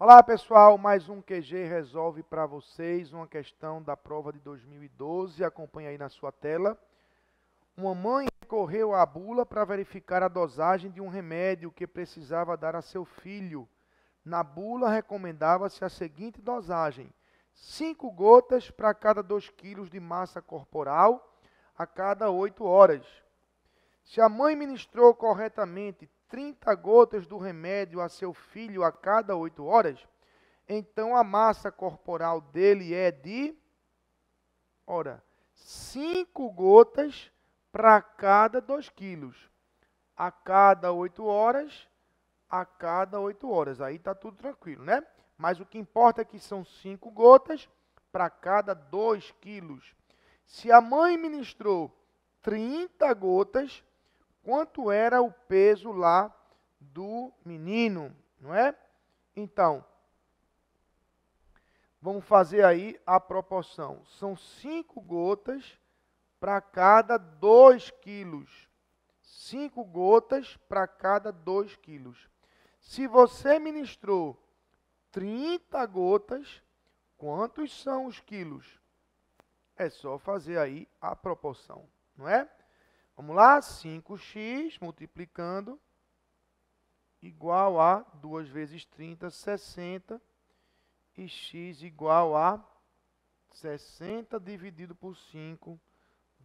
Olá pessoal, mais um QG resolve para vocês uma questão da prova de 2012. Acompanhe aí na sua tela. Uma mãe correu à bula para verificar a dosagem de um remédio que precisava dar a seu filho. Na bula recomendava-se a seguinte dosagem: 5 gotas para cada 2 quilos de massa corporal a cada 8 horas. Se a mãe ministrou corretamente 30 gotas do remédio a seu filho a cada 8 horas, então a massa corporal dele é de, ora, 5 gotas para cada 2 quilos. A cada 8 horas, a cada 8 horas. Aí está tudo tranquilo, né? Mas o que importa é que são 5 gotas para cada 2 quilos. Se a mãe ministrou 30 gotas, quanto era o peso lá do menino, não é? Então, vamos fazer aí a proporção. São 5 gotas para cada 2 quilos. 5 gotas para cada 2 quilos. Se você ministrou 30 gotas, quantos são os quilos? É só fazer aí a proporção, não é? Vamos lá? 5x multiplicando igual a 2 vezes 30, 60. E x igual a 60 dividido por 5,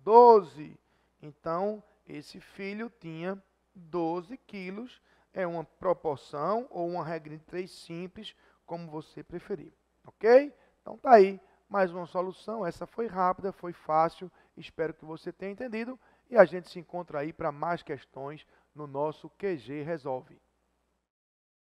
12. Então, esse filho tinha 12 quilos. É uma proporção ou uma regra de 3 simples, como você preferir. Ok? Então, tá aí. Mais uma solução. Essa foi rápida, foi fácil. Espero que você tenha entendido. E a gente se encontra aí para mais questões no nosso QG Resolve.